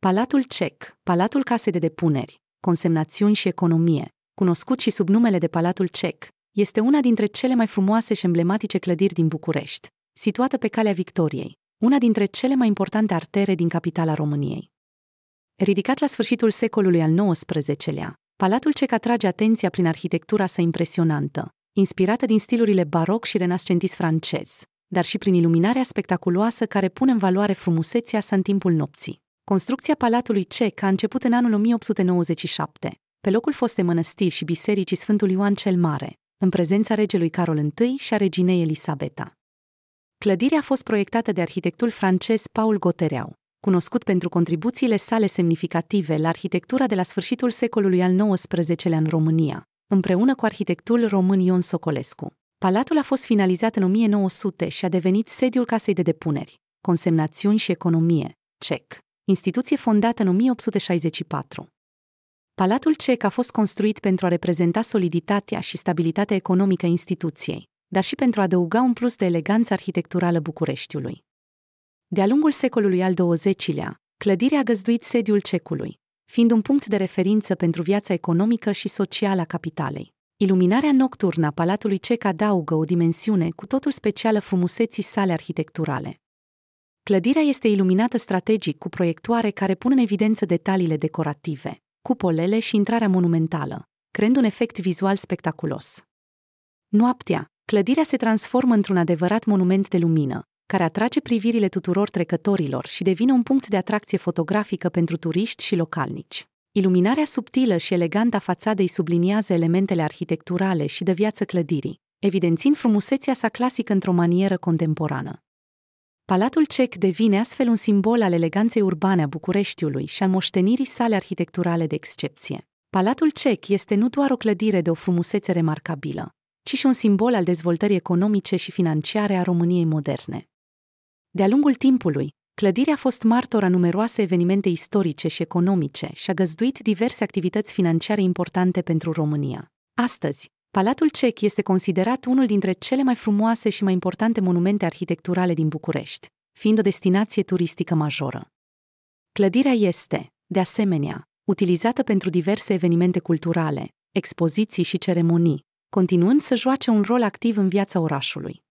Palatul Cec, Palatul Case de Depuneri, Consemnațiuni și Economie, cunoscut și sub numele de Palatul Cec, este una dintre cele mai frumoase și emblematice clădiri din București, situată pe Calea Victoriei, una dintre cele mai importante artere din capitala României. Ridicat la sfârșitul secolului al XIX-lea, Palatul Cec atrage atenția prin arhitectura sa impresionantă, inspirată din stilurile baroc și renascentist francez, dar și prin iluminarea spectaculoasă care pune în valoare frumusețea sa în timpul nopții. Construcția Palatului Cec a început în anul 1897, pe locul foste mănăstiri și bisericii Sfântul Ioan cel Mare, în prezența regelui Carol I și a reginei Elisabeta. Clădirea a fost proiectată de arhitectul francez Paul Gotereau, cunoscut pentru contribuțiile sale semnificative la arhitectura de la sfârșitul secolului al XIX-lea în România, împreună cu arhitectul român Ion Socolescu. Palatul a fost finalizat în 1900 și a devenit sediul casei de depuneri, consemnațiuni și economie, CEC instituție fondată în 1864. Palatul cec a fost construit pentru a reprezenta soliditatea și stabilitatea economică a instituției, dar și pentru a adăuga un plus de eleganță arhitecturală Bucureștiului. De-a lungul secolului al XX-lea, clădirea a găzduit sediul cecului, fiind un punct de referință pentru viața economică și socială a capitalei. Iluminarea nocturnă a Palatului Cec adaugă o dimensiune cu totul specială frumuseții sale arhitecturale. Clădirea este iluminată strategic cu proiectoare care pun în evidență detaliile decorative, cupolele și intrarea monumentală, creând un efect vizual spectaculos. Noaptea, clădirea se transformă într-un adevărat monument de lumină, care atrage privirile tuturor trecătorilor și devine un punct de atracție fotografică pentru turiști și localnici. Iluminarea subtilă și elegantă a fațadei subliniază elementele arhitecturale și de viață clădirii, evidențind frumusețea sa clasică într-o manieră contemporană. Palatul Cec devine astfel un simbol al eleganței urbane a Bucureștiului și al moștenirii sale arhitecturale de excepție. Palatul Cec este nu doar o clădire de o frumusețe remarcabilă, ci și un simbol al dezvoltării economice și financiare a României moderne. De-a lungul timpului, clădirea a fost martora numeroase evenimente istorice și economice și a găzduit diverse activități financiare importante pentru România. Astăzi, Palatul Cec este considerat unul dintre cele mai frumoase și mai importante monumente arhitecturale din București, fiind o destinație turistică majoră. Clădirea este, de asemenea, utilizată pentru diverse evenimente culturale, expoziții și ceremonii, continuând să joace un rol activ în viața orașului.